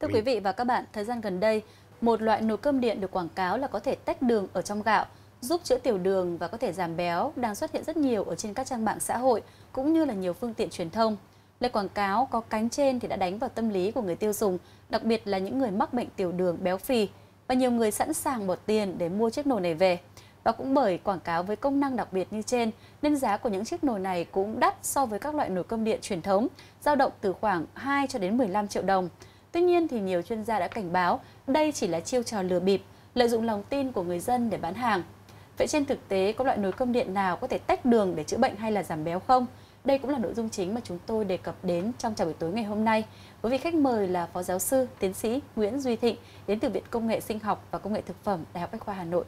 Thưa quý vị và các bạn, thời gian gần đây, một loại nồi cơm điện được quảng cáo là có thể tách đường ở trong gạo, giúp chữa tiểu đường và có thể giảm béo đang xuất hiện rất nhiều ở trên các trang mạng xã hội cũng như là nhiều phương tiện truyền thông. Lời quảng cáo có cánh trên thì đã đánh vào tâm lý của người tiêu dùng, đặc biệt là những người mắc bệnh tiểu đường béo phì và nhiều người sẵn sàng bỏ tiền để mua chiếc nồi này về. Và cũng bởi quảng cáo với công năng đặc biệt như trên nên giá của những chiếc nồi này cũng đắt so với các loại nồi cơm điện truyền thống, dao động từ khoảng 2 cho đến 15 triệu đồng. Tuy nhiên thì nhiều chuyên gia đã cảnh báo đây chỉ là chiêu trò lừa bịp, lợi dụng lòng tin của người dân để bán hàng. Vậy trên thực tế có loại nồi cơm điện nào có thể tách đường để chữa bệnh hay là giảm béo không? Đây cũng là nội dung chính mà chúng tôi đề cập đến trong chào buổi tối ngày hôm nay. Với vị khách mời là Phó giáo sư, tiến sĩ Nguyễn Duy Thịnh đến từ Viện Công nghệ Sinh học và Công nghệ Thực phẩm Đại học Bách khoa Hà Nội.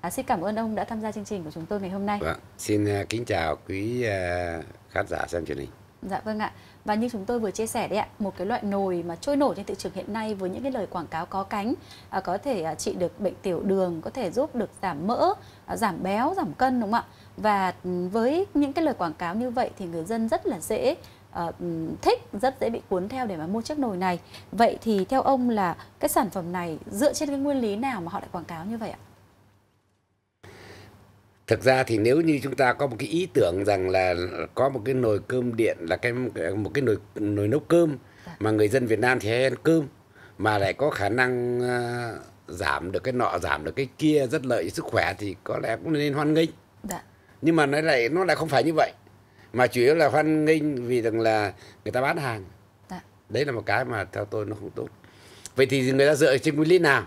À, xin cảm ơn ông đã tham gia chương trình của chúng tôi ngày hôm nay. Vâng. Xin à, kính chào quý à, khán giả xem truyền hình. Dạ vâng ạ. Và như chúng tôi vừa chia sẻ đấy ạ, một cái loại nồi mà trôi nổi trên thị trường hiện nay với những cái lời quảng cáo có cánh à, có thể à, trị được bệnh tiểu đường, có thể giúp được giảm mỡ, à, giảm béo, giảm cân đúng không ạ? Và ừ, với những cái lời quảng cáo như vậy thì người dân rất là dễ à, thích, rất dễ bị cuốn theo để mà mua chiếc nồi này. Vậy thì theo ông là cái sản phẩm này dựa trên cái nguyên lý nào mà họ lại quảng cáo như vậy ạ? thực ra thì nếu như chúng ta có một cái ý tưởng rằng là có một cái nồi cơm điện là cái một cái nồi nồi nấu cơm dạ. mà người dân Việt Nam thì hay ăn cơm mà lại có khả năng uh, giảm được cái nọ giảm được cái kia rất lợi sức khỏe thì có lẽ cũng nên hoan nghênh Đã. Dạ. nhưng mà nó lại nó lại không phải như vậy mà chủ yếu là hoan nghênh vì rằng là người ta bán hàng Đã. Dạ. đấy là một cái mà theo tôi nó không tốt vậy thì người ta dựa trên nguyên lý nào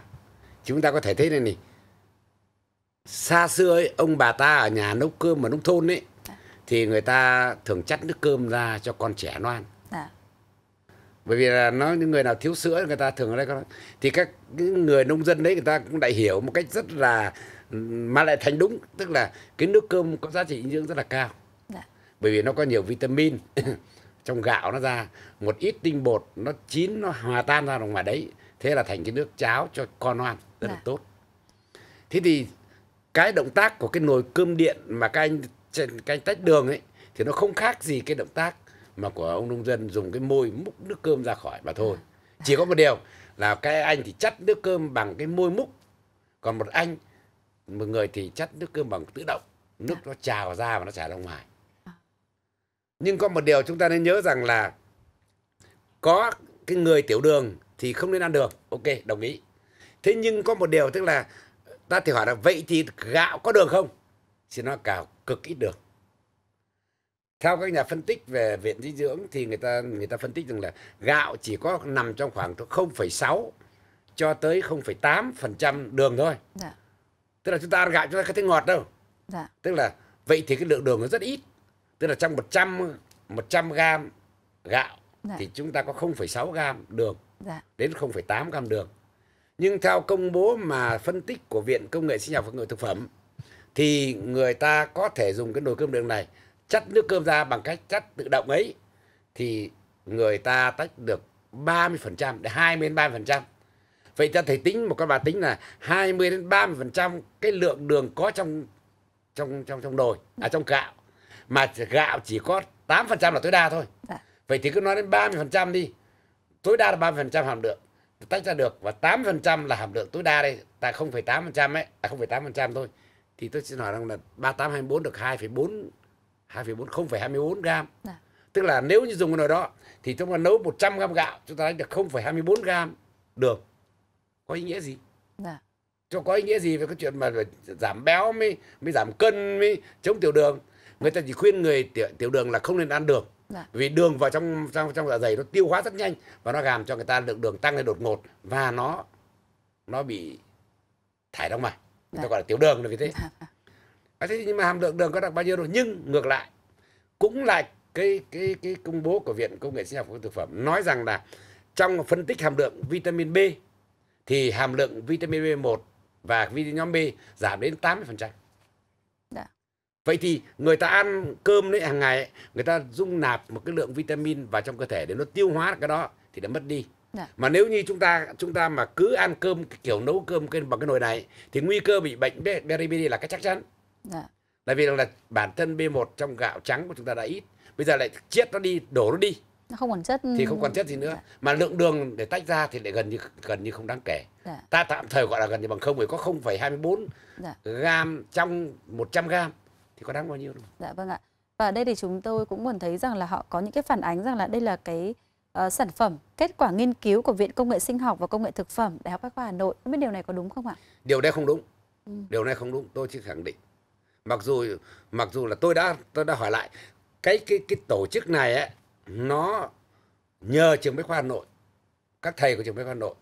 chúng ta có thể thấy này này xa xưa ấy, ông bà ta ở nhà nấu cơm mà nông thôn ấy à. thì người ta thường chắt nước cơm ra cho con trẻ nó à. Dạ. bởi vì là nó những người nào thiếu sữa người ta thường ở đây con thì các người nông dân đấy người ta cũng đại hiểu một cách rất là mà lại thành đúng tức là cái nước cơm có giá trị dinh dưỡng rất là cao à. bởi vì nó có nhiều vitamin trong gạo nó ra một ít tinh bột nó chín nó hòa tan ra ngoài đấy thế là thành cái nước cháo cho con nó ăn rất là tốt thế thì cái động tác của cái nồi cơm điện mà các anh cái anh tách đường ấy thì nó không khác gì cái động tác mà của ông nông dân dùng cái môi múc nước cơm ra khỏi mà thôi chỉ có một điều là cái anh thì chắt nước cơm bằng cái môi múc còn một anh một người thì chắt nước cơm bằng tự động nước dạ. nó trào ra và nó chảy ra ngoài nhưng có một điều chúng ta nên nhớ rằng là có cái người tiểu đường thì không nên ăn được ok đồng ý thế nhưng có một điều tức là ta thì hỏi là vậy thì gạo có được không thì nó cào cực ít được theo các nhà phân tích về viện dinh dưỡng thì người ta người ta phân tích rằng là gạo chỉ có nằm trong khoảng 0,6 cho tới 0,8% đường thôi. Dạ. Tức là chúng ta ăn gạo chúng ta không thấy ngọt đâu. Dạ. Tức là vậy thì cái lượng đường nó rất ít. Tức là trong 100 100 gram gạo dạ. thì chúng ta có 0,6 gram đường. Dạ. Đến 0,8 gram đường nhưng theo công bố mà phân tích của viện công nghệ sinh học và công nghệ thực phẩm thì người ta có thể dùng cái nồi cơm đường này chắt nước cơm ra bằng cách chắt tự động ấy thì người ta tách được 30% đến 20 đến 30%. Vậy ta thầy tính một cái bà tính là 20 đến 30% cái lượng đường có trong trong trong trong nồi à trong gạo mà gạo chỉ có 8% là tối đa thôi. Dạ. Vậy thì cứ nói đến 30% đi. Tối đa là 30% hàm lượng tách ra được và 8% là hàm lượng tối đa đây tại 0,8% ấy à 0,8% thôi thì tôi xin hỏi rằng là 3824 được 2,4 2,4 0,24 gram à. tức là nếu như dùng cái nồi đó thì chúng ta nấu 100 gram gạo chúng ta đánh được 0,24 gram được có ý nghĩa gì à. cho có ý nghĩa gì về cái chuyện mà giảm béo mới mới giảm cân mới chống tiểu đường người ta chỉ khuyên người tiểu, đường là không nên ăn đường Dạ. Vì đường vào trong trong trong dạ dày nó tiêu hóa rất nhanh và nó làm cho người ta lượng đường tăng lên đột ngột và nó nó bị thải ra ngoài. Người dạ. ta gọi là tiểu đường là vì thế. Dạ. À, thế nhưng mà hàm lượng đường có đạt bao nhiêu rồi nhưng ngược lại cũng là cái cái cái công bố của Viện Công nghệ Sinh học và Thực phẩm nói rằng là trong phân tích hàm lượng vitamin B thì hàm lượng vitamin B1 và vitamin nhóm B giảm đến 80%. Vậy thì người ta ăn cơm đấy hàng ngày ấy, người ta dung nạp một cái lượng vitamin vào trong cơ thể để nó tiêu hóa được cái đó thì đã mất đi. Dạ. Mà nếu như chúng ta chúng ta mà cứ ăn cơm kiểu nấu cơm cái bằng cái nồi này thì nguy cơ bị bệnh beriberi là cái chắc chắn. Dạ. Tại vì là bản thân B1 trong gạo trắng của chúng ta đã ít, bây giờ lại chiết nó đi, đổ nó đi. Nó không còn chất thì không còn chất gì nữa. Dạ. Mà lượng đường để tách ra thì lại gần như gần như không đáng kể. Dạ. Ta tạm thời gọi là gần như bằng không vì có 0,24 dạ. gam trong 100 gram thì có đáng bao nhiêu đâu. Dạ vâng ạ. Và ở đây thì chúng tôi cũng muốn thấy rằng là họ có những cái phản ánh rằng là đây là cái uh, sản phẩm kết quả nghiên cứu của Viện Công nghệ Sinh học và Công nghệ Thực phẩm Đại học Bách khoa Hà Nội. Không biết điều này có đúng không ạ? Điều này không đúng. Ừ. Điều này không đúng, tôi chỉ khẳng định. Mặc dù mặc dù là tôi đã tôi đã hỏi lại cái cái cái tổ chức này ấy, nó nhờ trường Bách khoa Hà Nội, các thầy của trường Bách khoa Hà Nội.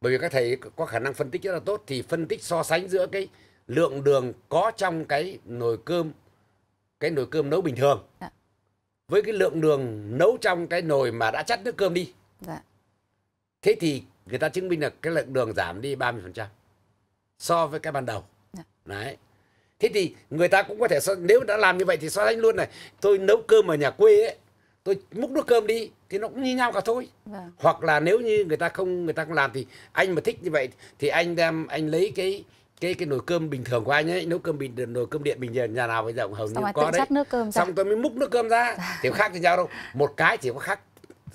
Bởi vì các thầy có khả năng phân tích rất là tốt thì phân tích so sánh giữa cái lượng đường có trong cái nồi cơm cái nồi cơm nấu bình thường dạ. với cái lượng đường nấu trong cái nồi mà đã chắt nước cơm đi dạ. thế thì người ta chứng minh là cái lượng đường giảm đi 30% so với cái ban đầu dạ. đấy thế thì người ta cũng có thể so, nếu đã làm như vậy thì so sánh luôn này tôi nấu cơm ở nhà quê ấy tôi múc nước cơm đi thì nó cũng như nhau cả thôi vâng. hoặc là nếu như người ta không người ta không làm thì anh mà thích như vậy thì anh đem anh lấy cái cái cái nồi cơm bình thường của anh ấy nấu cơm bình nồi cơm điện bình thường nhà nào bây giờ cũng hầu xong như có đấy nước cơm ra. xong tôi mới múc nước cơm ra thì khác với nhau đâu một cái chỉ có khác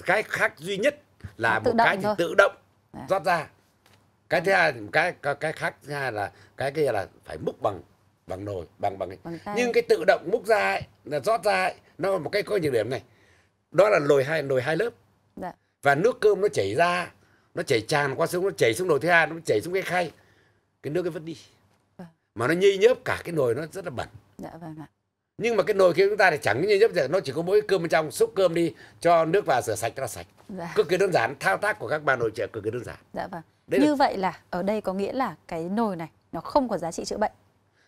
cái khác duy nhất là tự một cái thì thôi. tự động dạ. rót ra cái ừ. thứ hai cái cái, khác thứ hai là cái kia là phải múc bằng bằng nồi bằng bằng, bằng nhưng cái tự động múc ra ấy, là rót ra ấy, nó một cái có nhược điểm này đó là nồi hai nồi hai lớp dạ. và nước cơm nó chảy ra nó chảy tràn qua xuống nó chảy xuống nồi thứ hai nó chảy xuống cái khay cái nước ấy vẫn đi vâng. mà nó nhây nhớp cả cái nồi nó rất là bẩn dạ vâng ạ nhưng mà cái nồi kia chúng ta thì chẳng như nhấp gì nó chỉ có mỗi cơm bên trong xúc cơm đi cho nước vào rửa sạch cho nó sạch dạ. cực kỳ đơn giản thao tác của các bà nội trợ cực kỳ đơn giản dạ vâng Đấy như là... vậy là ở đây có nghĩa là cái nồi này nó không có giá trị chữa bệnh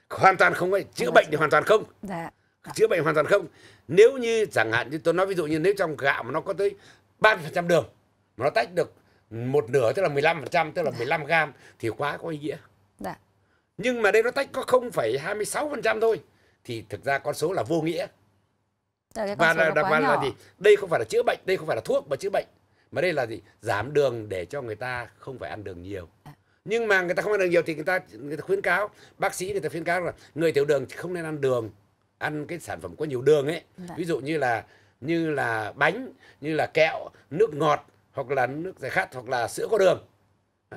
hoàn toàn không ấy chữa bệnh thì hoàn toàn không dạ. chữa bệnh hoàn toàn không nếu như chẳng hạn như tôi nói ví dụ như nếu trong gạo mà nó có tới 30% đường mà nó tách được một nửa tức là 15% tức là dạ. 15 gram thì quá có ý nghĩa Dạ. Nhưng mà đây nó tách có 0,26% thôi thì thực ra con số là vô nghĩa. Dạ, và là, là, và là gì? Đây không phải là chữa bệnh, đây không phải là thuốc mà chữa bệnh mà đây là gì? Giảm đường để cho người ta không phải ăn đường nhiều. À. Nhưng mà người ta không ăn đường nhiều thì người ta người ta khuyến cáo bác sĩ người ta khuyến cáo là người tiểu đường không nên ăn đường, ăn cái sản phẩm có nhiều đường ấy. Dạ. Ví dụ như là như là bánh, như là kẹo, nước ngọt hoặc là nước giải khát hoặc là sữa có đường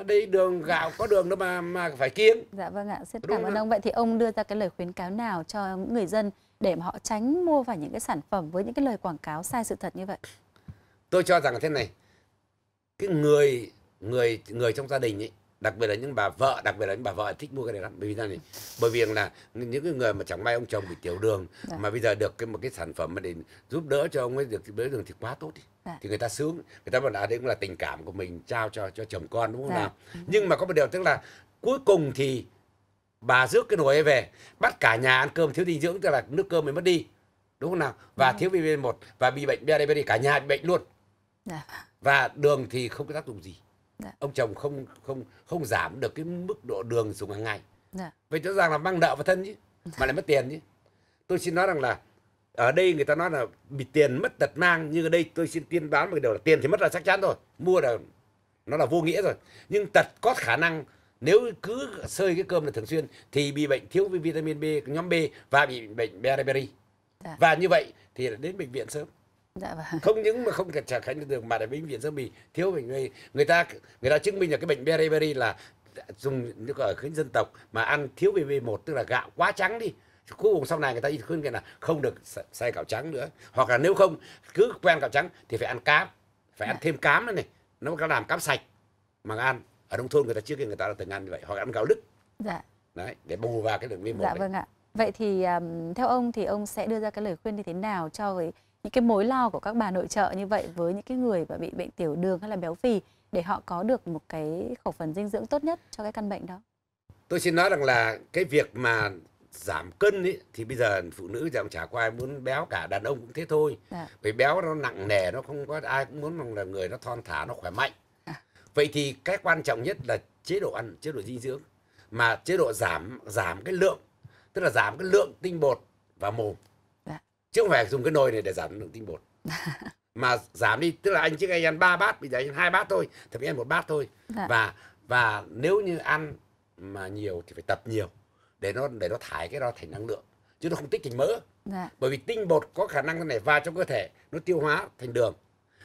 đi đường gạo có đường đâu mà mà phải kiêng dạ vâng ạ xin cảm ơn ông vậy thì ông đưa ra cái lời khuyến cáo nào cho người dân để mà họ tránh mua phải những cái sản phẩm với những cái lời quảng cáo sai sự thật như vậy tôi cho rằng là thế này cái người người người trong gia đình ấy đặc biệt là những bà vợ đặc biệt là những bà vợ thích mua cái này lắm bởi vì sao này bởi vì là những cái người mà chẳng may ông chồng bị tiểu đường Đã. Dạ. mà bây giờ được cái một cái sản phẩm mà để giúp đỡ cho ông ấy được đỡ đường thì quá tốt đi Đã. Dạ. thì người ta sướng người ta bảo là đấy cũng là tình cảm của mình trao cho cho chồng con đúng không Đã. Dạ. nào nhưng mà có một điều tức là cuối cùng thì bà rước cái nồi ấy về bắt cả nhà ăn cơm thiếu dinh dưỡng tức là nước cơm mới mất đi đúng không nào và đúng. thiếu vitamin một và bị bệnh đây BDB cả nhà bị bệnh luôn và đường thì không có tác dụng gì Dạ. Ông chồng không không không giảm được cái mức độ đường dùng hàng ngày. Dạ. Vậy rõ ràng là mang nợ vào thân chứ, mà lại mất tiền chứ. Tôi xin nói rằng là ở đây người ta nói là bị tiền mất tật mang nhưng ở đây tôi xin tiên đoán một điều là tiền thì mất là chắc chắn rồi mua là nó là vô nghĩa rồi nhưng tật có khả năng nếu cứ sơi cái cơm là thường xuyên thì bị bệnh thiếu vitamin B nhóm B và bị bệnh beriberi dạ. và như vậy thì đến bệnh viện sớm Dạ vâng. Không những mà không trả khánh được mà là bệnh viện dân bì thiếu bệnh người người ta người ta chứng minh là cái bệnh beriberi là dùng nước ở khuyến dân tộc mà ăn thiếu BB1 tức là gạo quá trắng đi cuối cùng sau này người ta y khuyên cái là không được xay gạo trắng nữa hoặc là nếu không cứ quen gạo trắng thì phải ăn cám phải ăn dạ. thêm cám nữa này nó có làm cám sạch mà ăn ở nông thôn người ta trước kia người ta đã từng ăn như vậy hoặc ăn gạo đức dạ. đấy để bù vào cái lượng vi một dạ đấy. vâng ạ vậy thì um, theo ông thì ông sẽ đưa ra cái lời khuyên như thế nào cho với những cái mối lo của các bà nội trợ như vậy với những cái người mà bị bệnh tiểu đường hay là béo phì để họ có được một cái khẩu phần dinh dưỡng tốt nhất cho cái căn bệnh đó? Tôi xin nói rằng là cái việc mà giảm cân ấy, thì bây giờ phụ nữ giảm trả qua ai muốn béo cả đàn ông cũng thế thôi à. vì béo nó nặng nề nó không có ai cũng muốn rằng là người nó thon thả nó khỏe mạnh à. vậy thì cái quan trọng nhất là chế độ ăn chế độ dinh dưỡng mà chế độ giảm giảm cái lượng tức là giảm cái lượng tinh bột và mồm chứ không phải dùng cái nồi này để giảm lượng tinh bột mà giảm đi tức là anh trước đây ăn ba bát bây giờ anh hai bát thôi thậm chí ăn một bát thôi dạ. và và nếu như ăn mà nhiều thì phải tập nhiều để nó để nó thải cái đó thành năng lượng chứ nó không tích thành mỡ dạ. bởi vì tinh bột có khả năng cái này vào trong cơ thể nó tiêu hóa thành đường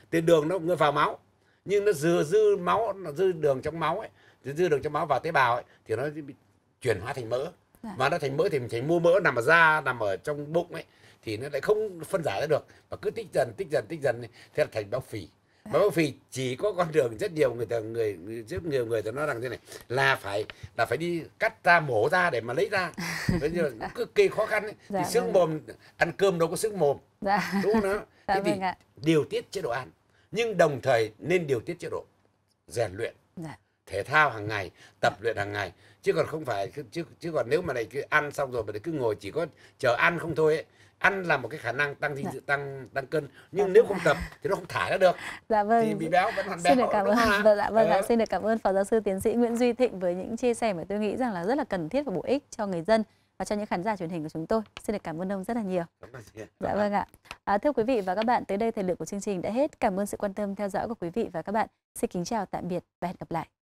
từ đường nó ngơi vào máu nhưng nó dừa dư máu nó dư đường trong máu ấy dư đường trong máu vào tế bào ấy thì nó bị chuyển hóa thành mỡ dạ. và nó thành mỡ thì mình chỉ mua mỡ nằm ở da nằm ở trong bụng ấy thì nó lại không phân giải ra được và cứ tích dần tích dần tích dần thế là thành béo phì dạ. béo phì chỉ có con đường rất nhiều người ta người rất nhiều người ta nói rằng thế này là phải là phải đi cắt ra mổ ra để mà lấy ra bây giờ cứ kỳ khó khăn ấy. Dạ, thì sướng vâng mồm ăn cơm đâu có sướng mồm dạ. đúng không nào? Dạ, thế thì vâng điều tiết chế độ ăn nhưng đồng thời nên điều tiết chế độ rèn luyện dạ thể thao hàng ngày tập luyện hàng ngày chứ còn không phải chứ chứ còn nếu mà này cứ ăn xong rồi mà cứ ngồi chỉ có chờ ăn không thôi ấy. ăn là một cái khả năng tăng dinh dạ. tăng tăng cân nhưng dạ, nếu vâng không tập thì nó không thải ra được dạ vâng thì bị béo vẫn còn béo xin được cảm ơn vâng, dạ vâng dạ, xin được cảm ơn phó giáo sư tiến sĩ nguyễn duy thịnh với những chia sẻ mà tôi nghĩ rằng là rất là cần thiết và bổ ích cho người dân và cho những khán giả truyền hình của chúng tôi. Xin được cảm ơn ông rất là nhiều. Dạ vâng ạ. À, thưa quý vị và các bạn, tới đây thời lượng của chương trình đã hết. Cảm ơn sự quan tâm theo dõi của quý vị và các bạn. Xin kính chào tạm biệt và hẹn gặp lại.